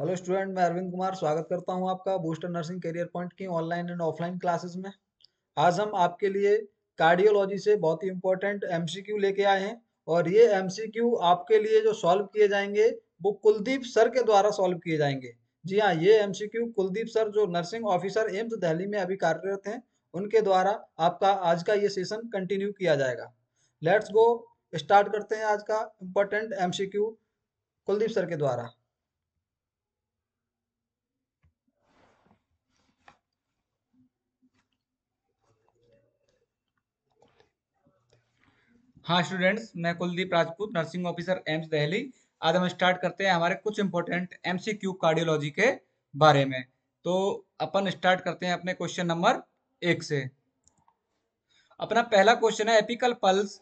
hello student मैं अरविंद कुमार स्वागत करता हूं आपका बूस्टर नर्सिंग करियर पॉइंट की ऑनलाइन एंड ऑफलाइन क्लासेस में आज हम आपके लिए कार्डियोलॉजी से बहुत ही इम्पोर्टेंट एमसीक्यू लेके आए हैं और ये एमसीक्यू आपके लिए जो सॉल्व किए जाएंगे वो कुलदीप सर के द्वारा सॉल्व किए जाएंगे जी हाँ ये एम कुलदीप सर जो नर्सिंग ऑफिसर एम्स दहली में अभी कार्यरत हैं उनके द्वारा आपका आज का ये सेशन कंटिन्यू किया जाएगा लेट्स गो स्टार्ट करते हैं आज का इम्पोर्टेंट एम कुलदीप सर के द्वारा हाँ स्टूडेंट्स मैं कुलदीप राजपूत नर्सिंग ऑफिसर एम्स दहली आज हम स्टार्ट करते हैं हमारे कुछ इम्पोर्टेंट एमसीक्यू कार्डियोलॉजी के बारे में तो अपन स्टार्ट करते हैं अपने क्वेश्चन नंबर एक से अपना पहला क्वेश्चन है apical pulse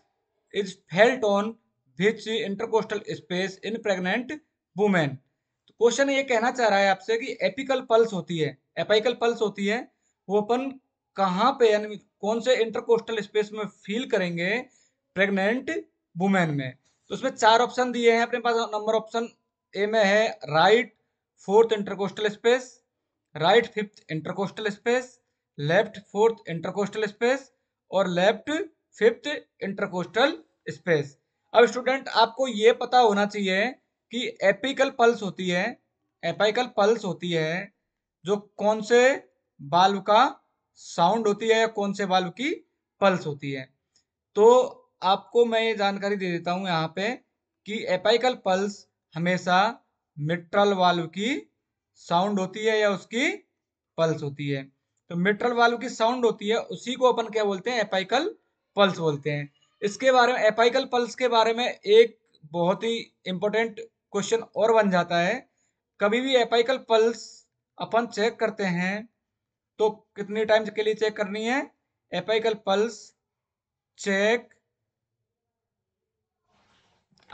is felt on which intercostal space in pregnant women question ये कहना चाह रहा है आपसे कि एपिकल पल्स होती है एपाइकल पल्स होती है वो अपन कहाँ पे यानी कौन से इंटरकोस्टल स्पेस में फील करेंगे प्रेग्नेंट वुमेन में तो उसमें चार ऑप्शन दिए हैं अपने पास नंबर ऑप्शन ए में है right fourth intercostal space right fifth intercostal space left fourth intercostal space और लेफ्ट फिफ्थ इंटरकोस्टल स्पेस अब स्टूडेंट आपको ये पता होना चाहिए कि एपिकल पल्स होती है एपाइकल पल्स होती है जो कौन से बाल्व का साउंड होती है या कौन से बाल्व की पल्स होती है तो आपको मैं ये जानकारी दे देता हूँ यहाँ पे कि एपाइकल पल्स हमेशा मिट्रल वाल्व की साउंड होती है या उसकी पल्स होती है तो मिट्रल वाल्व की साउंड होती है उसी को अपन क्या बोलते हैं एपाइकल पल्स बोलते हैं इसके बारे में एपाइकल पल्स के बारे में एक बहुत ही इम्पोर्टेंट क्वेश्चन और बन जाता है कभी भी एपाइकल पल्स अपन चेक करते हैं तो कितने टाइम्स के लिए चेक करनी है apical pulse check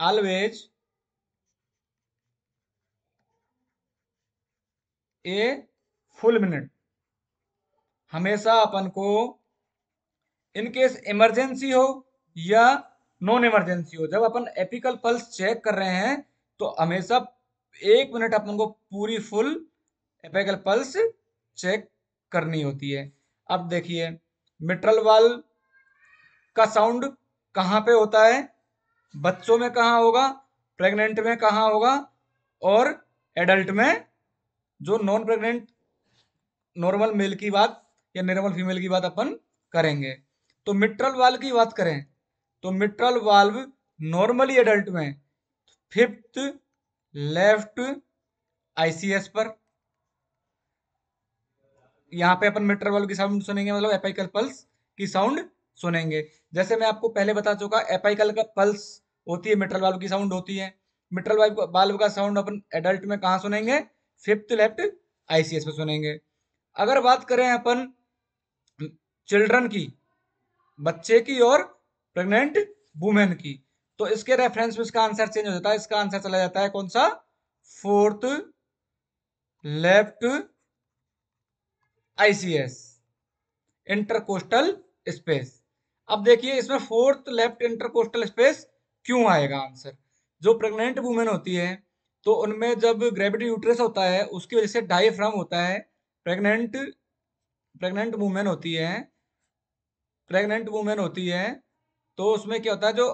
always a full minute हमेशा अपन को इनकेस इमरजेंसी हो या नॉन इमरजेंसी हो जब अपन एपिकल पल्स चेक कर रहे हैं तो हमेशा एक मिनट अपन को पूरी फुल एपिकल पल्स चेक करनी होती है अब देखिए मिट्रल वाल का साउंड कहाँ पे होता है बच्चों में कहा होगा प्रेग्नेंट में कहा होगा और एडल्ट में जो नॉन प्रेग्नेंट नॉर्मल मेल की बात या नॉर्मल फीमेल की बात अपन करेंगे तो मिट्रल वाल्व की बात करें तो मिट्रल वाल्व नॉर्मली एडल्ट में फिफ्थ लेफ्ट आईसीएस पर यहां पे अपन मिट्रल वाल्व की साउंड सुनेंगे मतलब एपाइकल पल्स की साउंड सुनेंगे जैसे मैं आपको पहले बता चुका एपाइकल का पल्स होती है मिट्रल वाल्व की साउंड होती है मिट्रल वाल्व का साउंड अपन एडल्ट में कहाँ सुनेंगे फिफ्थ लेफ्ट आईसीएस में सुनेंगे अगर बात करें अपन चिल्ड्रन की बच्चे की और प्रेग्नेंट वुमेन की तो इसके रेफरेंस में इसका आंसर चेंज हो जाता है इसका आंसर चला जाता है कौन सा fourth left ICS intercostal space अब देखिए इसमें फोर्थ लेफ्ट इंटरकोस्टल स्पेस क्यों आएगा आंसर जो प्रेग्नेंट वुमेन होती है तो उनमें जब ग्रेविटी यूट्रस होता है उसकी वजह से डायफ्राम होता है प्रेग्नेंट प्रेग्नेंट वुमेन होती है प्रेग्नेंट वुमेन होती है तो उसमें क्या होता है जो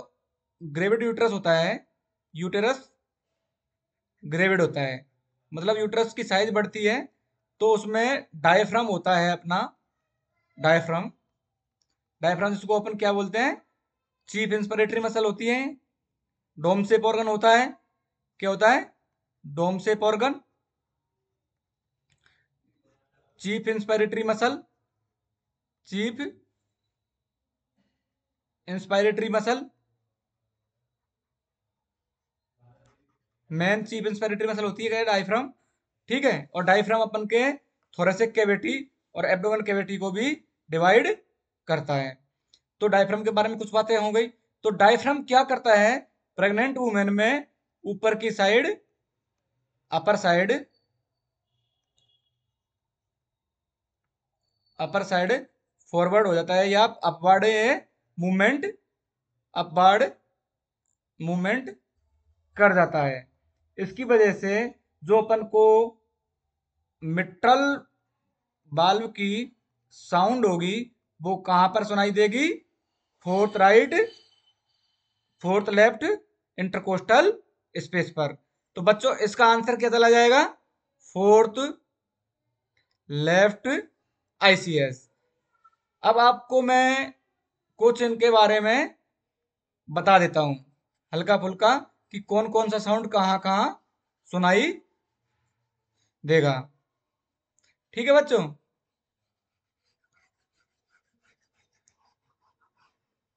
ग्रेविड यूट्रस होता है यूटेरस ग्रेविड होता है मतलब यूट्रस की साइज बढ़ती है तो उसमें डायफ्राम होता है अपना डायफ्राम डायफ्रांसिस को अपन क्या बोलते हैं चीफ इंस्पिरेटरी मसल होती है डोमसेप ऑर्गन होता है क्या होता है dome shape organ chief inspiratory muscle chief inspiratory muscle main chief inspiratory muscle होती है डायफ्राम ठीक है और डायफ्राम अपन के थोरेसिक कैविटी और एब्डोमन कैविटी को भी डिवाइड करता है तो डायफ्राम के बारे में कुछ बातें हो गई तो डायफ्राम क्या करता है प्रेग्नेंट वुमेन में ऊपर की side upper side upper side forward हो जाता है या अपवर्ड मूवमेंट अपवर्ड मूवमेंट कर जाता है इसकी वजह से जो अपन को मिट्रल बाल्व की साउंड होगी वो कहां पर सुनाई देगी fourth right fourth left intercostal space पर तो बच्चों इसका आंसर क्या चला जाएगा फोर्थ लेफ्ट आईसीएस अब आपको मैं कुछ इनके बारे में बता देता हूं हल्का फुल्का कि कौन कौन सा साउंड कहाँ कहां सुनाई देगा ठीक है बच्चों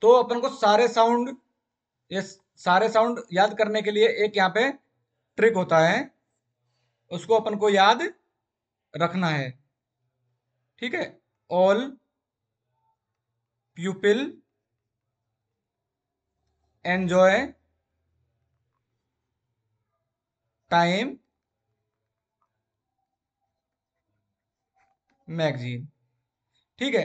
तो अपन को सारे साउंड ये सारे साउंड याद करने के लिए एक यहाँ पे ट्रिक होता है उसको अपन को याद रखना है ठीक है all pupil enjoy time magazine ठीक है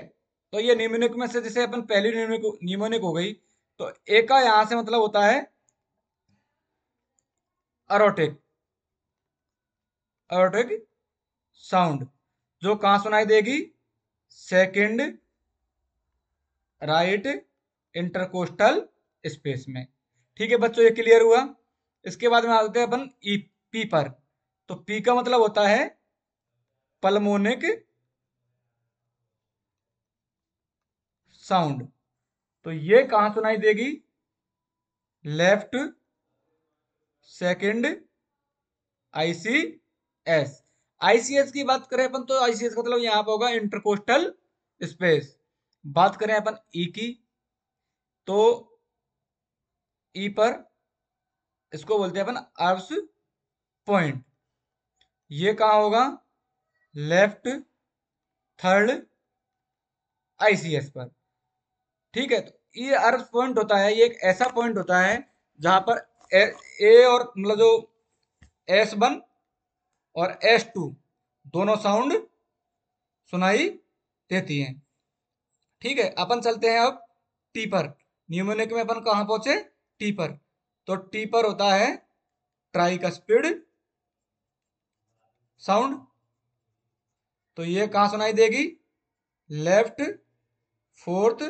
तो ये निम्निक में से जैसे अपन पहली न्यूमोनिक हो गई तो ए का यहां से मतलब होता है अरोटिक अरोटिक साउंड जो कहां सुनाई देगी सेकंड राइट इंटरकोस्टल स्पेस में ठीक है बच्चों ये क्लियर हुआ इसके बाद में आते हैं अपन ई e पी पर तो पी का मतलब होता है पलमोनिक साउंड तो ये कहां सुनाई देगी लेफ्ट सेकंड आईसीएस आईसीएस की बात करें अपन तो आईसीएस का मतलब यहां पर होगा इंटरकोस्टल स्पेस बात करें अपन ई की तो ई पर इसको बोलते हैं अपन अर्स पॉइंट ये कहा होगा लेफ्ट थर्ड आईसीएस पर ठीक है तो ये अर्थ पॉइंट होता है ये एक ऐसा पॉइंट होता है जहां पर ए, ए और मतलब जो एस वन और एस टू दोनों साउंड सुनाई देती हैं ठीक है अपन चलते हैं अब टी पर न्यूमोनिक में अपन कहाँ पहुंचे टी पर तो टी पर होता है ट्राई का स्पीड साउंड तो ये कहाँ सुनाई देगी लेफ्ट फोर्थ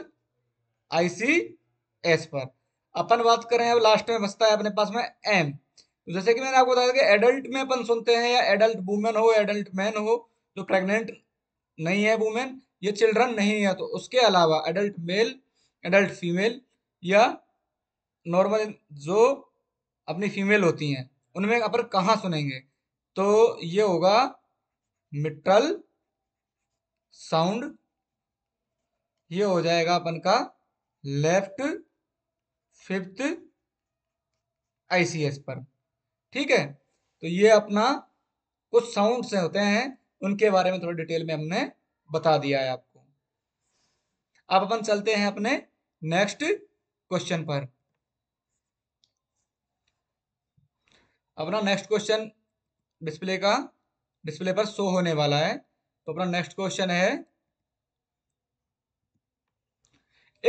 आईसीएस पर अपन बात करें अब लास्ट में बसता है अपने पास में एम तो जैसे कि मैंने आपको बताया कि एडल्ट में अपन सुनते हैं या एडल्ट वुमेन हो एडल्ट मैन हो जो प्रेग्नेंट नहीं है वुमेन ये चिल्ड्रन नहीं है तो उसके अलावा एडल्ट मेल एडल्ट फीमेल या नॉर्मल जो अपनी फीमेल होती हैं उनमें अपन कहाँ सुनेंगे तो ये होगा मिट्रल साउंड ये हो जाएगा अपन का लेफ्ट फिफ्थ आईसीएस पर ठीक है तो ये अपना कुछ साउंड से होते हैं उनके बारे में थोड़ी डिटेल में हमने बता दिया है आपको अब अपन चलते हैं अपने नेक्स्ट क्वेश्चन पर अपना नेक्स्ट क्वेश्चन डिस्प्ले का डिस्प्ले पर शो होने वाला है तो अपना नेक्स्ट क्वेश्चन है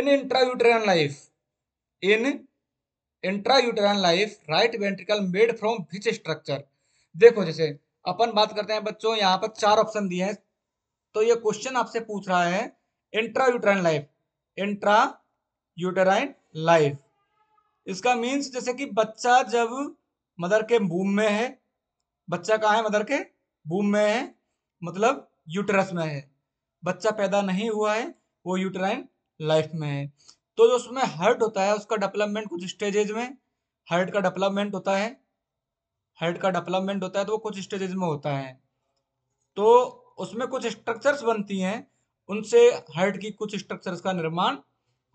in intrauterine life in intrauterine life right ventricle made from which structure देखो जैसे अपन बात करते हैं बच्चों यहाँ पर चार ऑप्शन दिए हैं तो ये क्वेश्चन आपसे पूछ रहा है intra uterine life intra uterine life इसका मीन्स जैसे कि बच्चा जब मदर के बूम में है बच्चा कहाँ है मदर के बूम में है मतलब यूटरस में है बच्चा पैदा नहीं हुआ है वो यूटराइन लाइफ में है तो जो उसमें हर्ट होता है उसका डेवलपमेंट कुछ स्टेजेज में हर्ट का डेवलपमेंट होता है हर्ट का डेवलपमेंट होता है तो वो कुछ स्टेजेज में होता है तो उसमें कुछ स्ट्रक्चर्स बनती हैं उनसे हर्ट की कुछ स्ट्रक्चर्स का निर्माण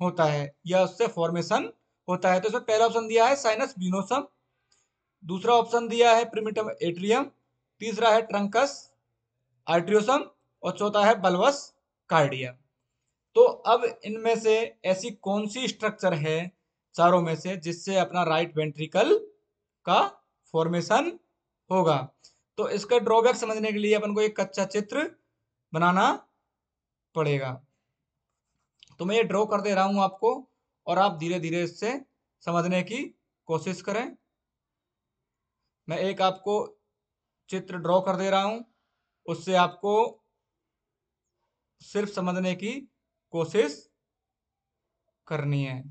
होता है या उससे फॉर्मेशन होता है तो इसमें पहला ऑप्शन दिया है साइनस विनोसम दूसरा ऑप्शन दिया है प्रिमिटम एट्रियम तीसरा है ट्रंकस आर्ट्रियोसम और चौथा है बल्वस कार्डियम तो अब इनमें से ऐसी कौन सी स्ट्रक्चर है चारों में से जिससे अपना राइट वेंट्रिकल का फॉर्मेशन होगा तो इसका ड्रॉबैक समझने के लिए अपन को एक कच्चा चित्र बनाना पड़ेगा तो मैं ये ड्रॉ कर दे रहा हूं आपको और आप धीरे धीरे इससे समझने की कोशिश करें मैं एक आपको चित्र ड्रॉ कर दे रहा हूं उससे आपको सिर्फ समझने की कोशिश करनी है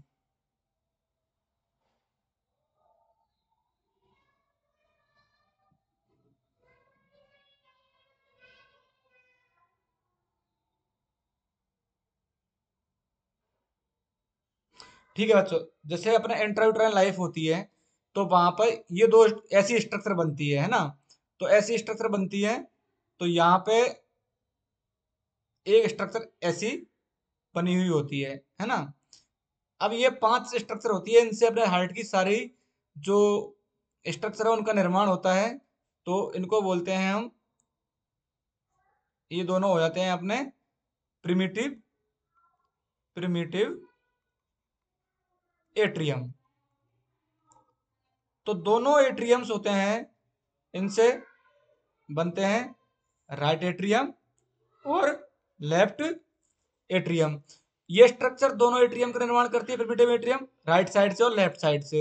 ठीक है बच्चों जैसे अपने इंट्रायूट्राइन लाइफ होती है तो वहां पर ये दो ऐसी स्ट्रक्चर बनती है है ना तो ऐसी स्ट्रक्चर बनती है तो यहां पे एक स्ट्रक्चर ऐसी बनी हुई होती है है ना अब ये पांच स्ट्रक्चर होती है इनसे अपने हार्ट की सारी जो स्ट्रक्चर है उनका निर्माण होता है तो इनको बोलते हैं हम ये दोनों हो जाते हैं अपने प्रिमिटिव प्रिमिटिव एट्रियम तो दोनों एट्रियम्स होते हैं इनसे बनते हैं राइट एट्रियम और लेफ्ट एट्रियम ये स्ट्रक्चर दोनों एट्रियम का निर्माण करती है प्रिमिटिव एट्रियम राइट साइड से और लेफ्ट साइड से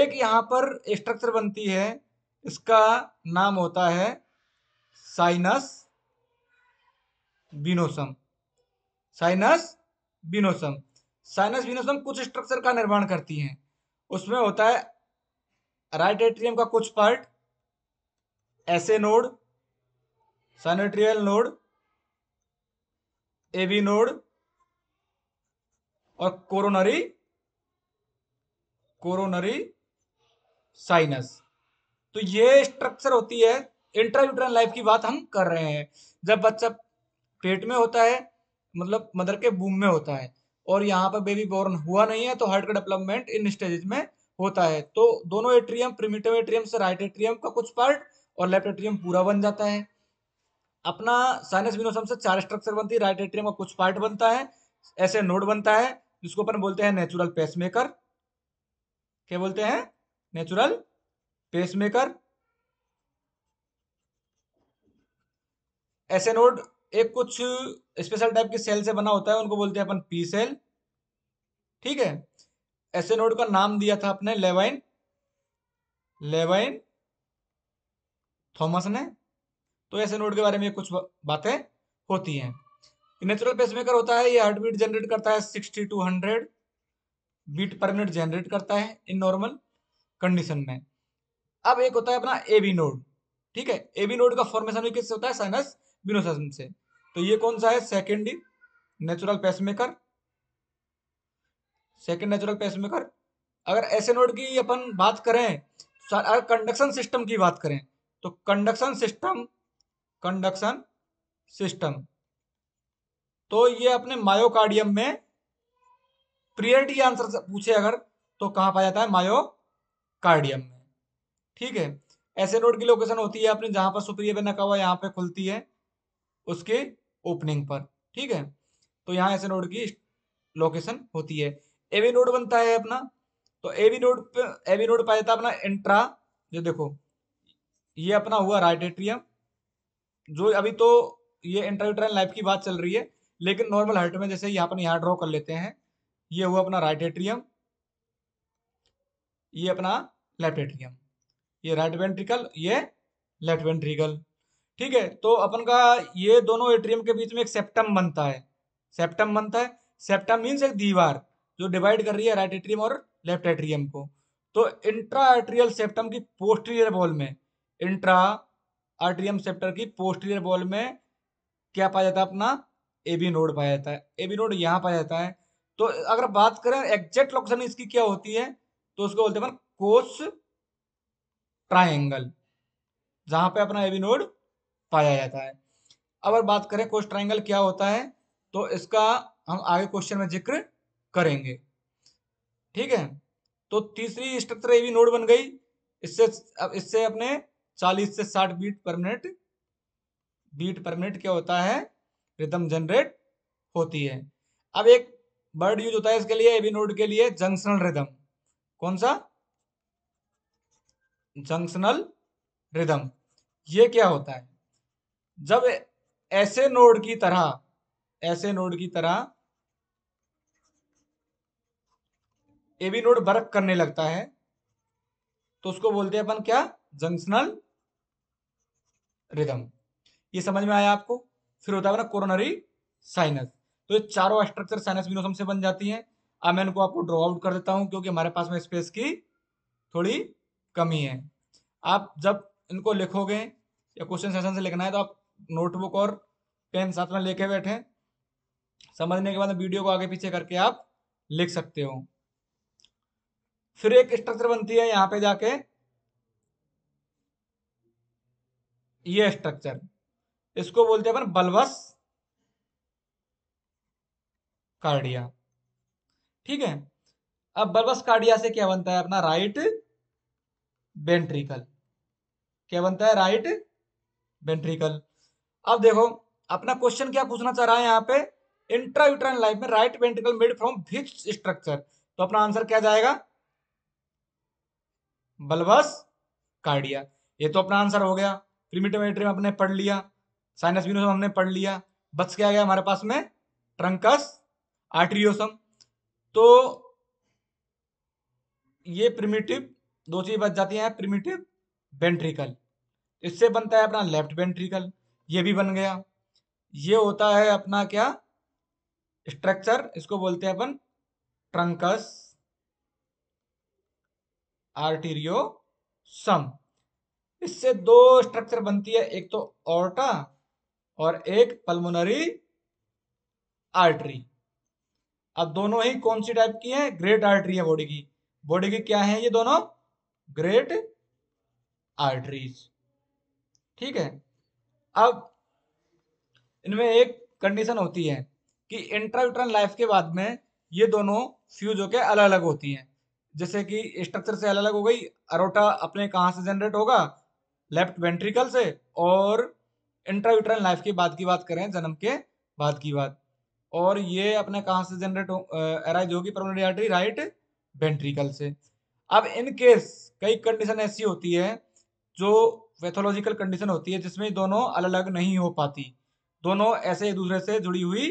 एक यहाँ पर स्ट्रक्चर बनती है इसका नाम होता है sinus venosum sinus venosum sinus venosum कुछ स्ट्रक्चर का निर्माण करती हैं उसमें होता है राइट एट्रियम का कुछ part SA node sinoatrial node AV node और कोरोनरी कोरोनरी साइनस तो ये स्ट्रक्चर होती है इंट्रायूट्रन लाइफ की बात हम कर रहे हैं जब बच्चा पेट में होता है मतलब मदर के बूम में होता है और यहाँ पर बेबी बोर्न हुआ नहीं है तो हार्ट का डेवलपमेंट इन स्टेज में होता है तो दोनों एट्रियम प्रिमिटिव एट्रियम से राइट एट्रियम का कुछ पार्ट और लेफ्ट एट्रियम पूरा बन जाता है अपना साइनस विनोसम से चार स्ट्रक्चर बनती है राइट एट्रियम का कुछ पार्ट बनता है ऐसे नोड बनता है जिसको अपन बोलते हैं नेचुरल पेसमेकर क्या बोलते हैं नेचुरल पेसमेकर ऐसे नोड एक कुछ स्पेशल टाइप की सेल से बना होता है उनको बोलते हैं अपन पी सेल ठीक है ऐसे नोड का नाम दिया था अपने लेवाइन लेवाइन थॉमस ने तो ऐसे नोड के बारे में कुछ बातें होती हैं नेचुरल पेसमेकर होता है ये हार्ट बीट जनरेट करता है sixty two hundred beat per minute generate करता है इन नॉर्मल कंडीशन में अब एक होता है अपना ए बी नोड ठीक है ए बी नोड का फॉर्मेशन भी किससे होता है साइनस बिनोसन से तो ये कौन सा है second natural pacemaker second natural pacemaker अगर ऐसे नोड की अपन बात करें अगर कंडक्शन सिस्टम की बात करें तो कंडक्शन सिस्टम कंडक्शन सिस्टम तो ये अपने मायोकार्डियम में प्रियरिटी आंसर पूछे अगर तो कहां पाया जाता है मायोकार्डियम में ठीक है ऐसे रोड की लोकेशन होती है अपने जहां पर सुप्रिय पे नका हुआ यहां पे खुलती है उसके ओपनिंग पर ठीक है तो यहां ऐसे रोड की लोकेशन होती है एवी रोड बनता है अपना तो एवी रोड एवी रोड पाया जाता है अपना इंट्रा जो देखो ये अपना हुआ राइट एट्रियम जो अभी तो ये इंटरव्यूट्राइन लाइफ की बात चल रही है लेकिन नॉर्मल हार्ट में जैसे यहाँ पर यहाँ ड्रॉ कर लेते हैं ये हुआ अपना राइट एट्रियम ये अपना लेफ्ट एट्रियम ये राइट वेंट्रिकल ये लेफ्ट वेंट्रिकल ठीक है तो अपन का ये दोनों एट्रियम के बीच में एक सेप्टम बनता है सेप्टम बनता है सेप्टम मीन्स एक दीवार जो डिवाइड कर रही है राइट एट्रियम और लेफ्ट एट्रियम को तो इंट्रा एट्रियल सेप्टम की पोस्टीरियर वॉल में इंट्रा आर्ट्रियम सेप्टर की पोस्टीरियर बॉल में क्या पाया जाता है अपना ए बी नोड पाया जाता है ए बी नोड यहाँ पाया जाता है तो अगर बात करें एग्जैक्ट लोकेशन इसकी क्या होती है तो उसको बोलते हैं कोस ट्राइंगल जहां पे अपना ए बी नोड पाया जाता है अब बात करें कोस ट्राइंगल क्या होता है तो इसका हम आगे क्वेश्चन में जिक्र करेंगे ठीक है तो तीसरी स्ट्रक्चर ए बी नोड बन गई इससे अब इससे अपने चालीस से साठ beat per minute beat per minute क्या होता है रिदम जनरेट होती है अब एक वर्ड यूज होता है इसके लिए एबी नोड के लिए जंक्शनल रिदम कौन सा जंक्शनल रिदम ये क्या होता है जब ऐसे नोड की तरह ऐसे नोड की तरह एवी नोड वर्क करने लगता है तो उसको बोलते हैं अपन क्या जंक्शनल रिदम ये समझ में आया आपको फिर होता है अपना कोरोनरी साइनस तो ये चारों स्ट्रक्चर साइनस विनोसम से बन जाती हैं अब मैं इनको आपको ड्रॉ आउट कर देता हूँ क्योंकि हमारे पास में स्पेस की थोड़ी कमी है आप जब इनको लिखोगे या क्वेश्चन सेशन से लिखना है तो आप नोटबुक और पेन साथ में लेके बैठे समझने के बाद वीडियो को आगे पीछे करके आप लिख सकते हो फिर एक स्ट्रक्चर बनती है यहाँ पे जाके ये स्ट्रक्चर इसको बोलते हैं अपन बल्बस कार्डिया ठीक है अब बल्बस कार्डिया से क्या बनता है अपना राइट बेंट्रिकल क्या बनता है राइट बेंट्रिकल अब देखो अपना क्वेश्चन क्या पूछना चाह रहा है यहां पे इंट्रायूट्राइन लाइफ में राइट वेंट्रिकल मेड फ्रॉम फिक्स स्ट्रक्चर तो अपना आंसर क्या जाएगा बल्बस कार्डिया ये तो अपना आंसर हो गया प्रीमिटोमेट्रियम हमने पढ़ लिया साइनस विनोसम हमने पढ़ लिया बच क्या गया हमारे पास में ट्रंकस आर्ट्रियोसम तो ये प्रिमिटिव दो चीज बच जाती है प्रिमिटिव वेंट्रिकल इससे बनता है अपना लेफ्ट वेंट्रिकल ये भी बन गया ये होता है अपना क्या स्ट्रक्चर इसको बोलते हैं अपन ट्रंकस आर्टीरियो सम इससे दो स्ट्रक्चर बनती है एक तो ऑर्टा और एक पल्मोनरी आर्टरी अब दोनों ही कौन सी टाइप की है ग्रेट आर्टरी है बॉडी की बॉडी की क्या है ये दोनों ग्रेट आर्टरीज ठीक है अब इनमें एक कंडीशन होती है कि इंट्राउटरन लाइफ के बाद में ये दोनों फ्यूज होकर अलग अलग होती हैं जैसे कि स्ट्रक्चर से अलग अलग हो गई अरोटा अपने कहाँ से जनरेट होगा लेफ्ट वेंट्रिकल से और इंट्रायूट्रल लाइफ की बात की बात करें जन्म के बाद की बात और ये अपने कहाँ से जनरेट अराइज होगी परमनरी आर्टरी राइट वेंट्रिकल से अब इन केस कई कंडीशन ऐसी होती है जो पैथोलॉजिकल कंडीशन होती है जिसमें दोनों अलग अलग नहीं हो पाती दोनों ऐसे एक दूसरे से जुड़ी हुई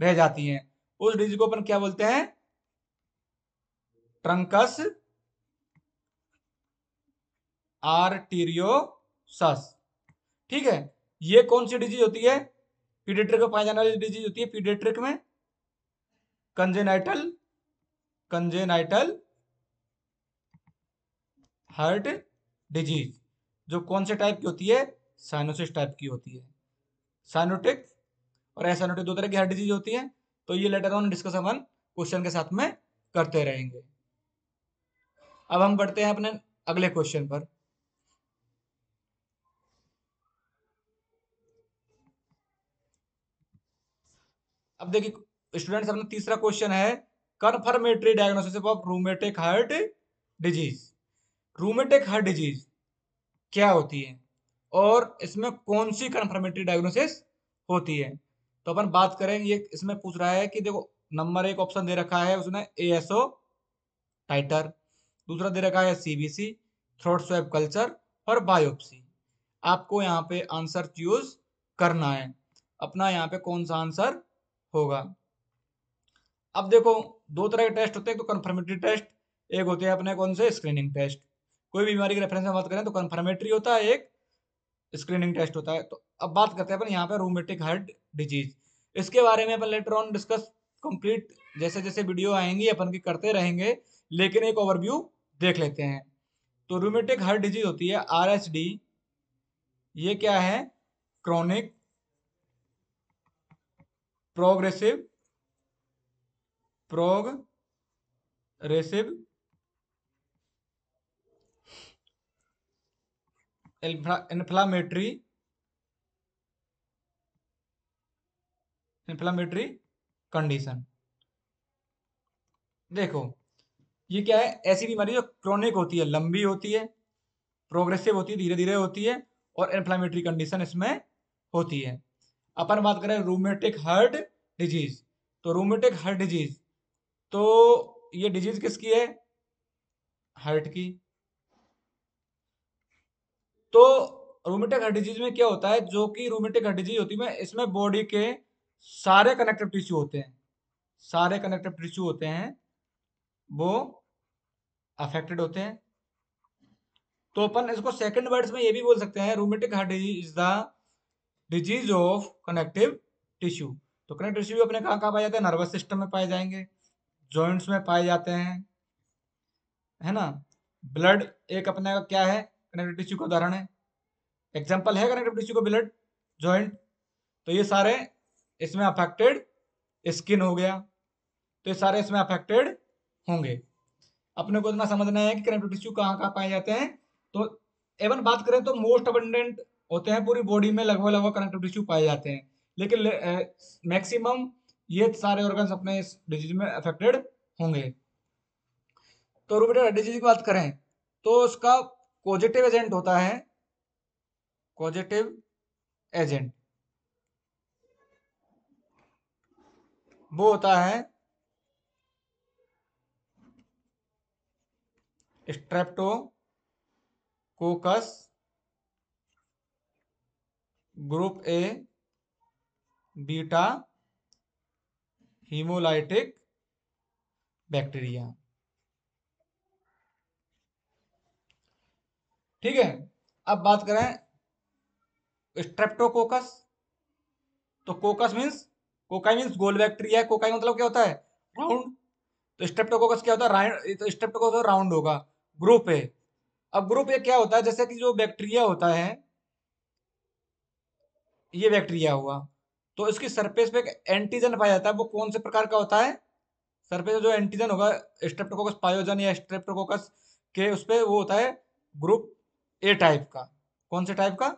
रह जाती हैं उस डिजीज को अपन क्या बोलते हैं ट्रंकस आर्टेरियोसस ठीक है ये कौन सी डिजीज होती है पीडेट्रिक में पाई जाने वाली डिजीज होती है पीडेट्रिक में कंजेनाइटल कंजेनाइटल हार्ट डिजीज जो कौन से टाइप की होती है साइनोसिस टाइप की होती है साइनोटिक और एसाइनोटिक दो तरह की हार्ट डिजीज होती है तो ये लेटर ऑन डिस्कस अपन क्वेश्चन के साथ में करते रहेंगे अब हम बढ़ते हैं अपने अगले क्वेश्चन पर अब देखिए स्टूडेंट्स अपना तीसरा क्वेश्चन है confirmatory diagnosis of rheumatic heart disease rheumatic heart disease क्या होती है और इसमें कौन सी कन्फर्मेटरी डायग्नोसिस होती है तो अपन बात करें ये इसमें पूछ रहा है कि देखो नंबर एक ऑप्शन दे रखा है उसने एएसओ टाइटर दूसरा दे रखा है सीबीसी थ्रोट स्वेप कल्चर और बायोप्सी आपको यहाँ पे आंसर चूज करना है अपना यहाँ पे कौन सा आंसर होगा अब देखो दो तरह के टेस्ट होते हैं तो कन्फर्मेटरी टेस्ट एक होते हैं अपने कौन से स्क्रीनिंग टेस्ट कोई भी बीमारी के रेफरेंस में बात करें तो कन्फर्मेटरी होता है एक स्क्रीनिंग टेस्ट होता है तो अब बात करते हैं अपन यहाँ पे रोमेटिक हार्ट डिजीज इसके बारे में अपन लेटर ऑन डिस्कस कंप्लीट जैसे जैसे वीडियो आएंगी अपन की करते रहेंगे लेकिन एक ओवरव्यू देख लेते हैं तो रोमेटिक हार्ट डिजीज होती है आर ये क्या है chronic progressive progressive inflammatory inflammatory condition देखो ये क्या है ऐसी बीमारी जो क्रॉनिक होती है लंबी होती है प्रोग्रेसिव होती है धीरे धीरे होती है और इन्फ्लामेटरी कंडीशन इसमें होती है अपन बात करें रूमेटिक हर्ट डिजीज तो रोमेटिक हार्ट डिजीज तो ये डिजीज किसकी है हार्ट की तो रोमेटिक हार्ट डिजीज में क्या होता है जो कि रोमेटिक हार्ट डिजीज होती है इसमें बॉडी के सारे कनेक्टिव टिश्यू होते हैं सारे कनेक्टिव टिश्यू होते हैं वो अफेक्टेड होते हैं तो अपन इसको सेकंड वर्ड्स में ये भी बोल सकते हैं rheumatic heart disease is the disease of connective tissue तो कनेक्ट टिश्यू अपने कहाँ कहाँ पाए जाते हैं नर्वस सिस्टम में पाए जाएंगे जॉइंट्स में पाए जाते हैं है ना ब्लड एक अपने का क्या है कनेक्टिव टिश्यू का उदाहरण है एग्जाम्पल है कनेक्टिव टिश्यू का ब्लड जॉइंट तो ये सारे इसमें अफेक्टेड स्किन हो गया तो ये सारे इसमें अफेक्टेड होंगे अपने को इतना समझना है कि कनेक्टिव टिश्यू कहाँ कहाँ पाए जाते हैं तो एवन बात करें तो मोस्ट अबंडेंट होते हैं पूरी बॉडी में लगभग लगभग कनेक्टिव टिश्यू पाए जाते हैं लेकिन मैक्सिमम ये सारे ऑर्गन अपने इस डिजीज में अफेक्टेड होंगे तो रूबेटर डिजीज की बात करें तो उसका पॉजिटिव एजेंट होता है पॉजिटिव एजेंट वो होता है streptococcus group A beta haemolytic bacteria ठीक है अब बात करें स्ट्रेप्टोकोकस तो कोकस मीन्स कोकाई मीन्स गोल बैक्टीरिया कोकाई मतलब क्या होता है राउंड तो स्ट्रेप्टोकोकस क्या होता है राउंड तो स्ट्रेप्टोकोकस राउंड होगा ग्रुप है अब ग्रुप ये क्या होता है जैसे कि जो बैक्टीरिया होता है ये बैक्टीरिया हुआ तो इसकी सरफेस पे एक एंटीजन पाया जाता है वो कौन से प्रकार का होता है सरफेस जो एंटीजन होगा स्ट्रेप्टोकोकस पायोजन या स्ट्रेप्टोकोकस के उस पर वो होता है ग्रुप ए टाइप का कौन से टाइप का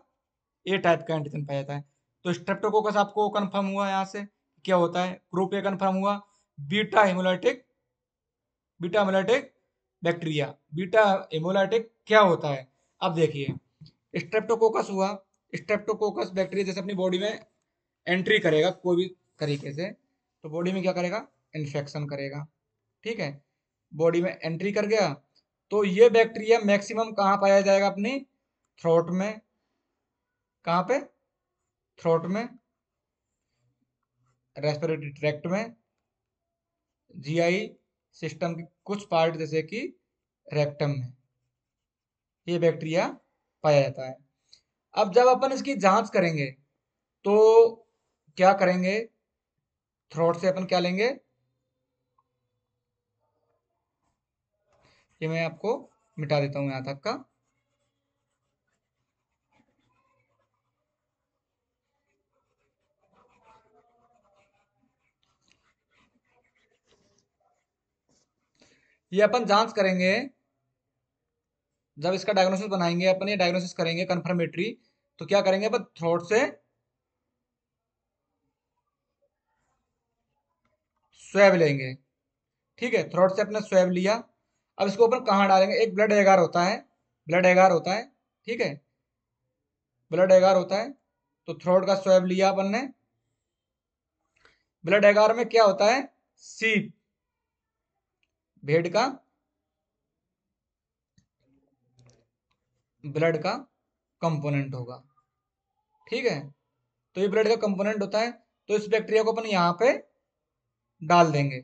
ए टाइप का एंटीजन पाया जाता है तो स्ट्रेप्टोकोकस आपको कन्फर्म हुआ यहाँ से क्या होता है ग्रुप ए कन्फर्म हुआ beta haemolytic beta haemolytic bacteria beta haemolytic क्या होता है अब देखिए स्ट्रेप्टोकोकस हुआ स्ट्रेप्टोकोकस बैक्टीरिया जैसे अपनी बॉडी में एंट्री करेगा कोई भी तरीके से तो बॉडी में क्या करेगा इन्फेक्शन करेगा ठीक है बॉडी में एंट्री कर गया तो ये बैक्टीरिया मैक्सिमम कहाँ पाया जाएगा अपनी थ्रोट में कहाँ पे थ्रोट में रेस्पिरेटरी ट्रैक्ट में जीआई सिस्टम के कुछ पार्ट जैसे कि रेक्टम में ये बैक्टीरिया पाया जाता है अब जब अपन इसकी जांच करेंगे तो क्या करेंगे थ्रोट से अपन क्या लेंगे ये मैं आपको मिटा देता हूं यहां तक का ये अपन जांच करेंगे जब इसका डायग्नोसिस बनाएंगे अपन ये डायग्नोसिस करेंगे कन्फर्मेटरी तो क्या करेंगे अपन थ्रोट से स्वैब लेंगे ठीक है थ्रोट से अपने स्वैब लिया अब इसको अपन कहाँ डालेंगे एक ब्लड एगार होता है ब्लड एगार होता है ठीक है ब्लड एगार होता है तो थ्रोट का स्वैब लिया अपन ने ब्लड एगार में क्या होता है सीप भेड़ का ब्लड का कंपोनेंट होगा ठीक है तो ये ब्लड का कंपोनेंट होता है तो इस बैक्टीरिया को अपन यहाँ पे डाल देंगे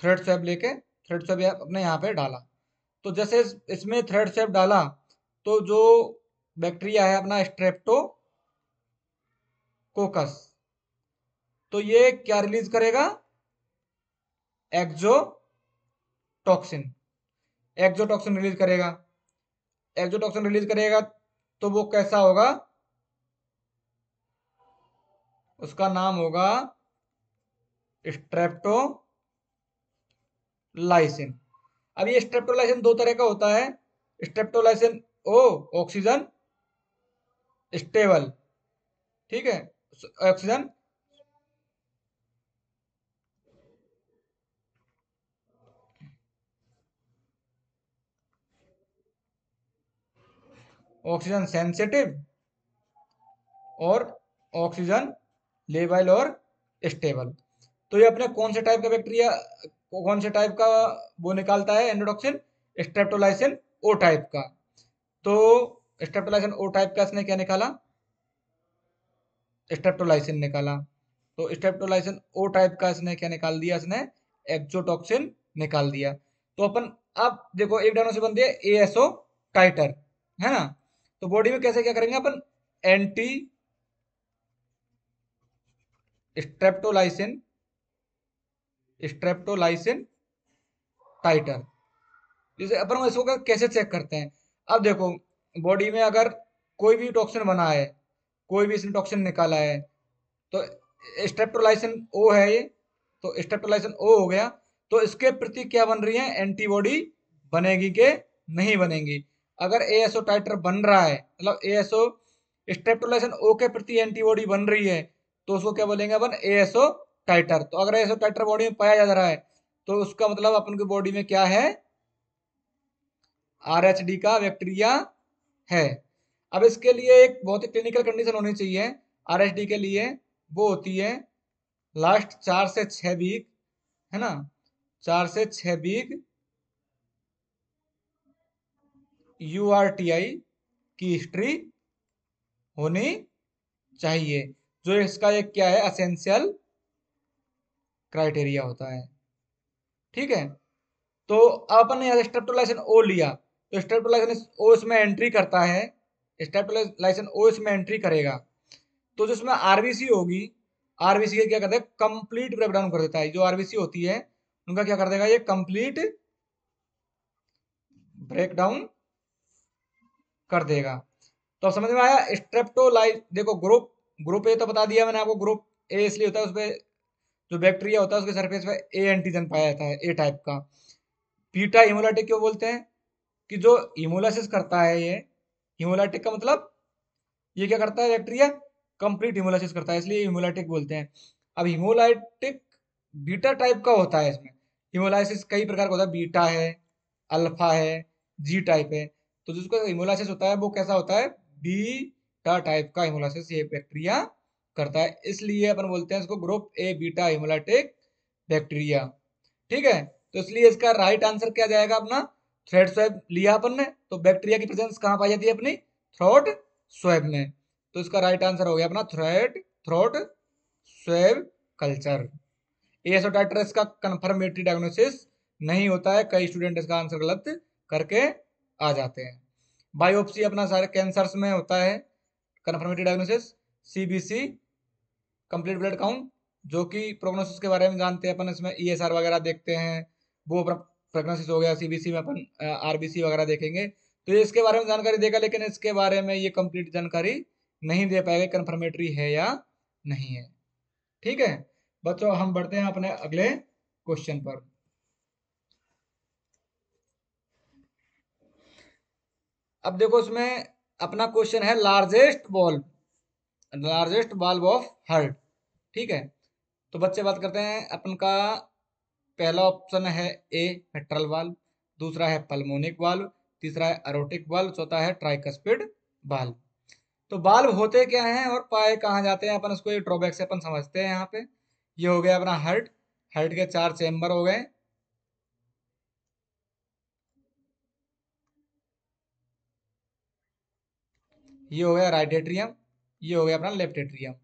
थ्रेड सेप लेके थ्रेड सेप अपने यहाँ पे डाला तो जैसे इसमें थ्रेड सेप डाला तो जो बैक्टीरिया है अपना स्ट्रेप्टो कोकस तो ये क्या रिलीज करेगा एक्जो एक्जो एक्जोटॉक्सिन रिलीज करेगा एक्जोटॉक्सिन रिलीज करेगा तो वो कैसा होगा उसका नाम होगा स्ट्रेप्टोलाइसिन अब ये स्ट्रेप्टोलाइसिन दो तरह का होता है स्ट्रेप्टोलाइसिन ओ ऑक्सीजन स्टेबल ठीक है ऑक्सीजन ऑक्सीजन सेंसिटिव और ऑक्सीजन लेवल और स्टेबल तो ये अपने कौन से टाइप का बैक्टीरिया कौन से टाइप का वो निकालता है एंडोडॉक्सिन स्ट्रेप्टोलाइसिन ओ टाइप का तो स्ट्रेप्टोलाइसिन ओ टाइप का इसने क्या निकाला स्ट्रेप्टोलाइसिन निकाला तो स्ट्रेप्टोलाइसिन ओ टाइप का इसने क्या निकाल दिया इसने एक्सोटॉक्सिन निकाल दिया तो अपन अब देखो एक डायनो से ए एस ओ टाइटर है ना तो बॉडी में कैसे क्या करेंगे अपन एंटी स्ट्रेप्टोलाइसिन स्ट्रेप्टोलाइसिन टाइटर जैसे अपन इसको कैसे चेक करते हैं अब देखो बॉडी में अगर कोई भी टॉक्सिन बना है कोई भी इसने टॉक्सिन निकाला है तो स्ट्रेप्टोलाइसिन ओ है ये तो स्ट्रेप्टोलाइसिन ओ हो गया तो इसके प्रति क्या बन रही है एंटीबॉडी बनेगी के नहीं बनेगी अगर ए एस ओ टाइटर बन रहा है मतलब ए एस ओ स्ट्रेप्टोलाइसिन ओ के प्रति एंटीबॉडी बन रही है तो उसको क्या बोलेंगे अपन ए एस ओ टाइटर तो अगर ऐसा टाइटर बॉडी में पाया जा रहा है तो उसका मतलब अपन की बॉडी में क्या है आर का बैक्टीरिया है अब इसके लिए एक बहुत ही क्लिनिकल कंडीशन होनी चाहिए आर के लिए वो होती है लास्ट चार से छ वीक है ना चार से छ वीक यू की हिस्ट्री होनी चाहिए जो इसका एक क्या है असेंशियल क्राइटेरिया होता है ठीक है तो अपन ने यहाँ स्ट्रेप्टोलाइसिन ओ लिया तो स्ट्रेप्टोलाइसिन ओ इसमें एंट्री करता है स्ट्रेप्टोलाइसिन ओ इसमें एंट्री करेगा तो जो इसमें आरबीसी होगी आरबीसी क्या करता है कंप्लीट ब्रेकडाउन कर देता है जो आरबीसी होती है उनका क्या कर देगा ये कंप्लीट ब्रेकडाउन कर देगा तो समझ में आया स्ट्रेप्टोलाइज देखो ग्रुप ग्रुप ए तो बता दिया मैंने आपको ग्रुप ए इसलिए होता है उसमें जो बैक्टीरिया होता है उसके सरफेस पर ए एंटीजन पाया जाता है ए टाइप का पीटा हिमोलाइटिक क्यों बोलते हैं कि जो हिमोलाइसिस करता है ये हिमोलाइटिक का मतलब ये क्या करता है बैक्टीरिया कंप्लीट हिमोलाइसिस करता है इसलिए हिमोलाइटिक बोलते हैं अब हिमोलाइटिक बीटा टाइप का होता है इसमें हिमोलाइसिस कई प्रकार का होता है बीटा है अल्फा है जी टाइप है तो जिसको हिमोलाइसिस होता है वो कैसा होता है बीटा टाइप का हिमोलाइसिस ये बैक्टीरिया करता है इसलिए अपन बोलते हैं इसको group A beta haemolytic bacteria ठीक है तो इसलिए इसका राइट आंसर क्या जाएगा अपना थ्रेड स्वैब लिया अपन ने तो बैक्टीरिया की प्रेजेंस कहाँ पाई जाती है अपनी थ्रोट स्वैब में तो इसका राइट आंसर हो गया अपना thread throat swab culture ASO titres का कन्फर्मेटरी डायग्नोसिस नहीं होता है कई स्टूडेंट इसका आंसर गलत करके आ जाते हैं बायोप्सी अपना सारे कैंसर्स में होता है confirmatory diagnosis CBC complete blood count जो कि प्रोग्नोसिस के बारे में जानते हैं अपन इसमें ई e वगैरह देखते हैं वो प्रोग्नोसिस हो गया सीबीसी में अपन आरबीसी वगैरह देखेंगे तो ये इसके बारे में जानकारी देगा लेकिन इसके बारे में ये कंप्लीट जानकारी नहीं दे पाएगा कन्फर्मेटरी है या नहीं है ठीक है बच्चों हम बढ़ते हैं अपने अगले क्वेश्चन पर अब देखो इसमें अपना क्वेश्चन है largest bulb largest bulb of heart ठीक है तो बच्चे बात करते हैं अपन का पहला ऑप्शन है ए फेट्रल बल्ब दूसरा है पल्मोनिक वाल्व तीसरा है अरोटिक बल्ब चौथा है ट्राइकस्पिड बल्ब तो बल्ब होते क्या हैं और पाए कहाँ जाते हैं अपन उसको ये ड्रॉबैक से अपन समझते हैं यहाँ पे ये हो गया अपना हर्ट हर्ट के चार चैम्बर हो गए ये हो गया राइट एट्रियम ये हो गया अपना लेफ्ट एट्रियम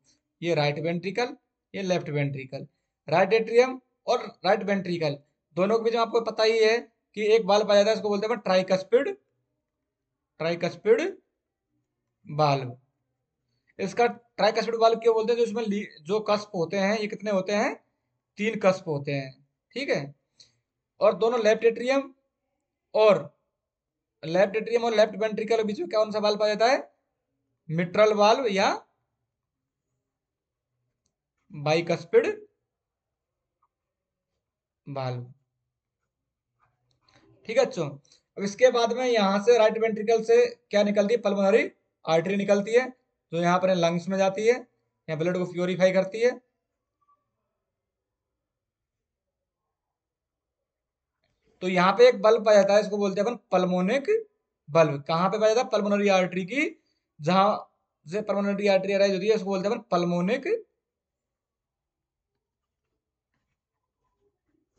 ये राइट वेंट्रिकल ये लेफ्ट वेंट्रिकल राइट एट्रियम और राइट वेंट्रिकल दोनों के बीच में आपको पता ही है कि एक बाल पाया जाता है इसको बोलते हैं ट्राइकस्पिड ट्राइकस्पिड बाल इसका ट्राइकस्पिड बाल क्यों बोलते हैं जो इसमें जो कस्प होते हैं ये कितने होते हैं तीन कस्प होते हैं ठीक है और दोनों लेफ्ट एट्रियम और लेफ्ट एट्रियम और लेफ्ट वेंट्रिकल के बीच में कौन सा बाल पाया जाता है मिट्रल वाल्व या स्पीड वाल्व ठीक है बच्चों अब इसके बाद में यहां से राइट वेंट्रिकल से क्या निकलती है पल्मोनरी आर्टरी निकलती है जो यहां पर लंग्स में जाती है यहाँ ब्लड को प्योरीफाई करती है तो यहां पे एक बल्ब पाया जाता है इसको बोलते हैं अपन पल्मोनिक बल्ब कहां पे पाया जाता है पल्मोनरी आर्टरी की जहां से परमानेंटरी आर्टरी अराइज होती है उसको बोलते हैं पल्मोनिक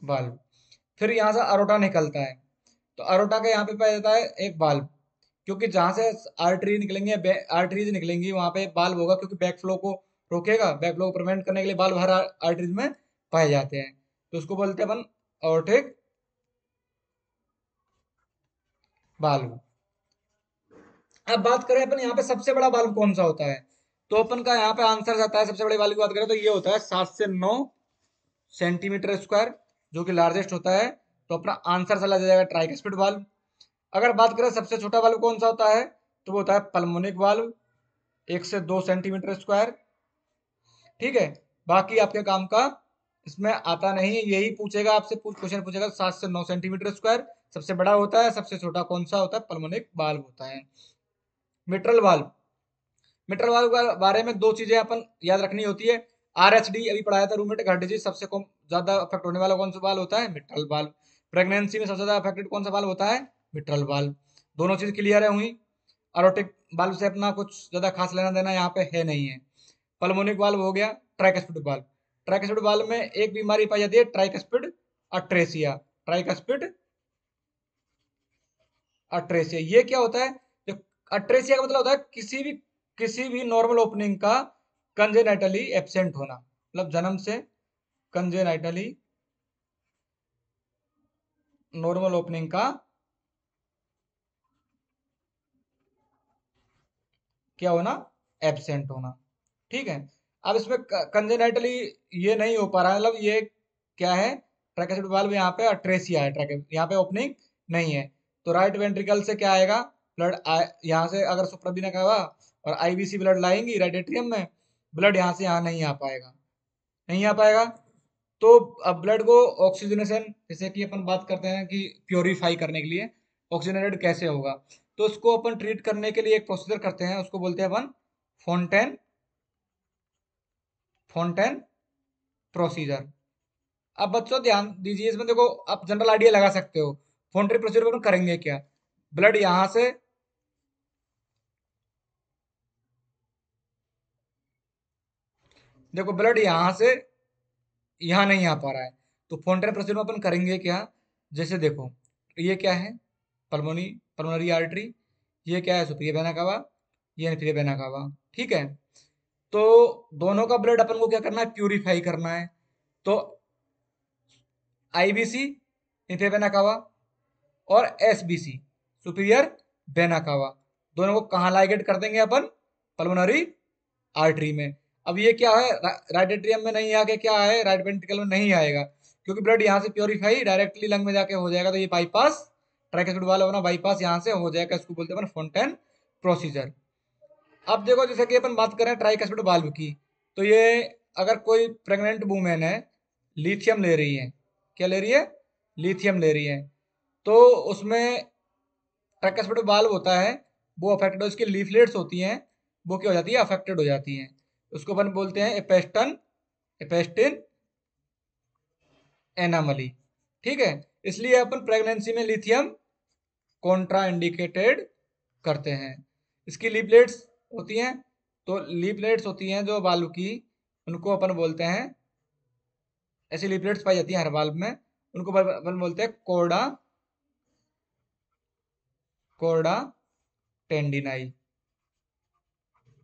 वाल्व फिर यहां से अरोटा निकलता है तो अरोटा का यहाँ पे पाया जाता है एक वाल्व क्योंकि जहां से आर्टरी निकलेंगे आर्टरीज निकलेंगी वहां पे वाल्व होगा क्योंकि बैक फ्लो को रोकेगा बैक फ्लो को प्रिवेंट करने के लिए वाल्व हर आर्टरीज में पाए जाते हैं तो उसको बोलते हैं अपन और ठीक वाल्व अब बात करें अपन यहाँ पे सबसे बड़ा बाल्व कौन सा होता है तो अपन का यहाँ पे आंसर जाता है सबसे बड़े वाल्व की बात करें तो ये होता है सात से नौ सेंटीमीटर स्क्वायर जो कि लार्जेस्ट होता है तो अपना आंसर चला जाएगा ट्राइकस्पिड वाल्व अगर बात करें सबसे छोटा बाल्व कौन सा होता है तो वो होता है पल्मोनिक वाल्व एक से दो सेंटीमीटर स्क्वायर ठीक है बाकी आपके काम का इसमें आता नहीं यही पूछेगा आपसे क्वेश्चन पूछेगा सात से नौ सेंटीमीटर स्क्वायर सबसे बड़ा होता है सबसे छोटा कौन सा होता है पल्मोनिक बाल्व होता है मिट्रल वाल्व मिट्रल वाल्व के बारे में दो चीजें अपन याद रखनी होती है आर अभी पढ़ाया था रूमेट हार्ट डिजीज सबसे कम ज्यादा अफेक्ट होने वाला कौन सा बाल होता है मिट्रल वाल्व प्रेगनेंसी में सबसे ज्यादा अफेक्टेड कौन सा बाल होता है मिट्रल वाल्व दोनों चीज क्लियर है हुई अरोटिक वाल्व से अपना कुछ ज्यादा खास लेना देना यहाँ पे है नहीं है पलमोनिक वाल्व हो गया ट्रैकस्पिड वाल्व ट्रैकस्पिड वाल्व में एक बीमारी पाई जाती है ट्राइकस्पिड अट्रेसिया ट्राइकस्पिड अट्रेसिया ये क्या होता है अट्रेसिया का मतलब होता है किसी भी किसी भी नॉर्मल ओपनिंग का कंजेनाइटली एबसेंट होना मतलब जन्म से कंजेनाइटली नॉर्मल ओपनिंग का क्या होना एबसेंट होना ठीक है अब इसमें कंजेनाइटली ये नहीं हो पा रहा है मतलब ये क्या है ट्रैकेसिड वाल्व यहाँ पे अट्रेसिया है ट्रैके यहाँ पे ओपनिंग नहीं है तो राइट वेंट्रिकल से क्या आएगा ब्लड यहाँ से अगर सुप्रबिन ने कहा और आईबीसी ब्लड लाएंगी रेडिएट्रियम में ब्लड यहाँ से यहाँ नहीं आ पाएगा नहीं आ पाएगा तो अब ब्लड को ऑक्सीजनेशन जैसे कि अपन बात करते हैं कि प्योरीफाई करने के लिए ऑक्सीजनेटेड कैसे होगा तो उसको अपन ट्रीट करने के लिए एक प्रोसीजर करते हैं उसको बोलते हैं अपन फोनटेन फोनटेन प्रोसीजर अब बच्चों ध्यान दीजिए इसमें देखो आप जनरल आइडिया लगा सकते हो फोनटेन प्रोसीजर अपन करेंगे क्या ब्लड यहाँ से देखो ब्लड यहाँ से यहाँ नहीं आ पा रहा है तो फोनटेन प्रेशर में अपन करेंगे क्या जैसे देखो ये क्या है पलमोनी पलमोनरी आर्टरी ये क्या है सुप्रिय बहना कावा ये इनफ्रिय बहना कावा ठीक है तो दोनों का ब्लड अपन को क्या करना है प्यूरिफाई करना है तो आईबीसी इनफ्रिय बहना कावा और एसबीसी सुपीरियर बेनाकावा दोनों को कहाँ लाइगेट कर देंगे अपन पलमोनरी आर्टरी में अब ये क्या है राइट एट्रियम में नहीं आके क्या है राइट वेंट्रिकल में नहीं आएगा क्योंकि ब्लड यहाँ से प्योरीफाई डायरेक्टली लंग में जाके हो जाएगा तो ये बाईपास ट्राइकेसिड वाला होना बाईपास यहाँ से हो जाएगा इसको बोलते हैं फोनटेन प्रोसीजर अब देखो जैसे कि अपन बात करें ट्राइकेसिड वाल्व की तो ये अगर कोई प्रेग्नेंट वूमेन है लिथियम ले रही है क्या ले रही है लिथियम ले रही है तो उसमें ट्राइकेसिड वाल्व होता है वो अफेक्टेड उसकी लीफलेट्स होती हैं वो क्या हो जाती है अफेक्टेड हो जाती हैं उसको अपन बोलते हैं एपेस्टन एपेस्टिन एनामली ठीक है इसलिए अपन प्रेगनेंसी में लिथियम कॉन्ट्रा इंडिकेटेड करते हैं इसकी लिपलेट्स होती हैं तो लिपलेट्स होती हैं जो बाल्ब की उनको अपन बोलते हैं ऐसी लिपलेट्स पाई जाती हैं हर बाल्ब में उनको अपन बोलते हैं कोडा कोडा टेंडिनाई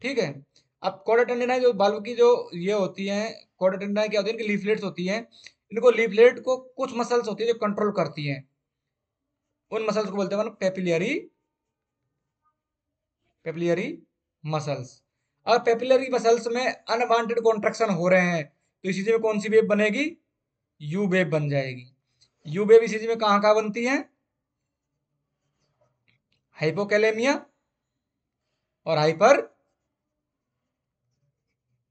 ठीक है अब कोडाटेंडेना जो बल्ब की जो ये होती है कोडाटेंडेना क्या होती है इनकी लीफलेट्स होती हैं इनको लीफलेट को कुछ मसल्स होती है जो कंट्रोल करती हैं उन मसल्स को बोलते हैं पेपिलियरी पेपिलियरी मसल्स अगर पेपिलरी मसल्स में अनवांटेड कॉन्ट्रेक्शन हो रहे हैं तो इसी में कौन सी वेब बनेगी यू वेब बन जाएगी यू वेब इसी में कहाँ कहाँ बनती है हाइपोकैलेमिया और हाइपर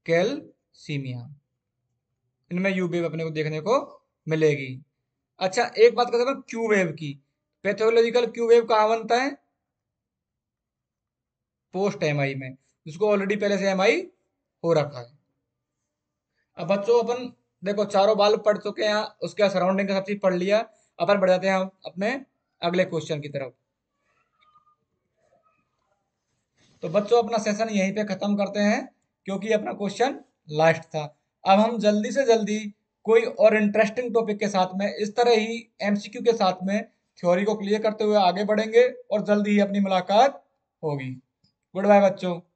कैल्सीमिया इनमें यू वेव अपने को देखने को मिलेगी अच्छा एक बात करते हैं क्यू वेव की पैथोलॉजिकल क्यू वेव कहाँ बनता है पोस्ट एम में जिसको ऑलरेडी पहले से एम हो रखा है अब बच्चों अपन देखो चारों बाल पढ़ चुके हैं उसके सराउंडिंग का सब चीज पढ़ लिया अपन बढ़ जाते हैं अपने अगले क्वेश्चन की तरफ तो बच्चों अपना सेशन यहीं पे खत्म करते हैं क्योंकि अपना क्वेश्चन लास्ट था अब हम जल्दी से जल्दी कोई और इंटरेस्टिंग टॉपिक के साथ में इस तरह ही एमसीक्यू के साथ में थ्योरी को क्लियर करते हुए आगे बढ़ेंगे और जल्दी ही अपनी मुलाकात होगी गुड बाय बच्चों